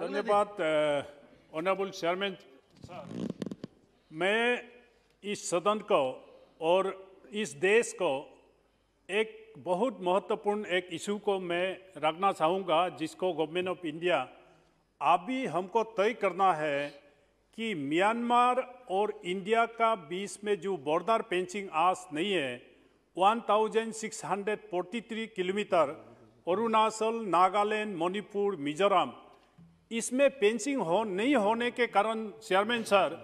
धन्यवाद honourable chairman मैं इस सदन को और इस देश को एक बहुत महत्वपूर्ण एक इशू को मैं रखना चाहूँगा जिसको गवर्नमेंट ऑफ इंडिया अभी हमको तय करना है कि म्यांमार और इंडिया का बीच में जो बॉर्डर पेंचिंग आस नहीं है 1643 किलोमीटर अरुणाचल नागालैंड मणिपुर मिजोरम इसमें पेंसिंग हो नहीं होने के कारण चेयरमैन सर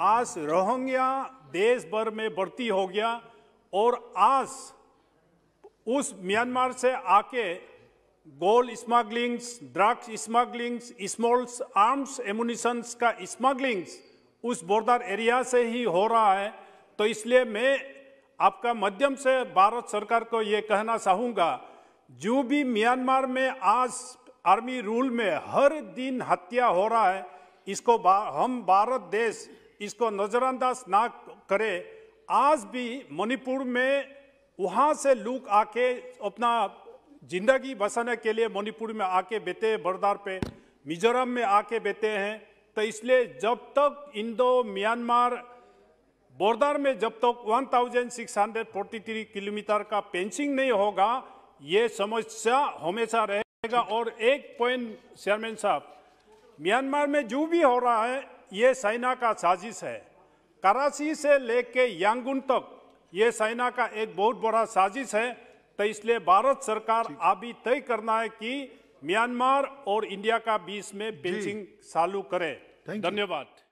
आज रोहिंग्या देश भर में बढ़ती हो गया और आज उस म्यांमार से आके gold smugglings drugs smugglings smalls arms ammunitions का स्मगलिंग्स उस बॉर्डर एरिया से ही हो रहा है तो इसलिए मैं आपका माध्यम से भारत सरकार को ये कहना चाहूँगा जो भी म्यांमार में आज आर्मी रूल में हर दिन हत्या हो रहा है इसको बा, हम भारत देश इसको नज़रअंदाज ना करे आज भी मणिपुर में वहाँ से लोग आके अपना जिंदगी बसाने के लिए मणिपुर में आके बेते हैं बरदार पे मिजोरम में आके बेते हैं तो इसलिए जब तक इंडो म्यांमार बोर्डर में जब तक 1643 किलोमीटर का पेंसिंग नहीं होगा ये समस्या हमेशा रहे और एक पॉइंट चेयरमैन साहब म्यांमार में जो भी हो रहा है ये साइना का साजिश है कराची से लेके यांगुन तक ये साइना का एक बहुत बड़ा साजिश है तो इसलिए भारत सरकार अभी तय करना है कि म्यांमार और इंडिया का बीच में बेचिंग चालू करे धन्यवाद